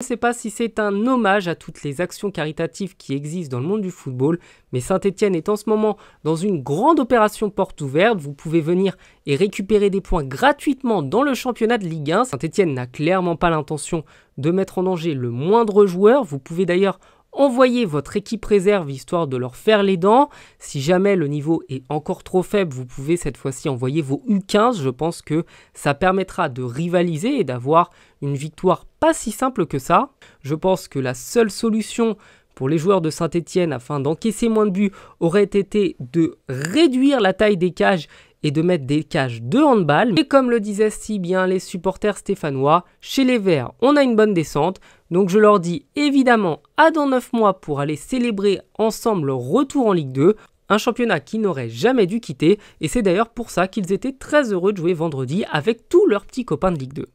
Je ne sais pas si c'est un hommage à toutes les actions caritatives qui existent dans le monde du football, mais Saint-Etienne est en ce moment dans une grande opération porte ouverte. Vous pouvez venir et récupérer des points gratuitement dans le championnat de Ligue 1. Saint-Etienne n'a clairement pas l'intention de mettre en danger le moindre joueur. Vous pouvez d'ailleurs Envoyez votre équipe réserve histoire de leur faire les dents. Si jamais le niveau est encore trop faible, vous pouvez cette fois-ci envoyer vos U15. Je pense que ça permettra de rivaliser et d'avoir une victoire pas si simple que ça. Je pense que la seule solution pour les joueurs de Saint-Etienne afin d'encaisser moins de buts aurait été de réduire la taille des cages et de mettre des cages de handball. Et comme le disaient si bien les supporters stéphanois, chez les Verts, on a une bonne descente. Donc je leur dis évidemment à dans 9 mois pour aller célébrer ensemble leur retour en Ligue 2 un championnat qu'ils n'auraient jamais dû quitter, et c'est d'ailleurs pour ça qu'ils étaient très heureux de jouer vendredi avec tous leurs petits copains de Ligue 2.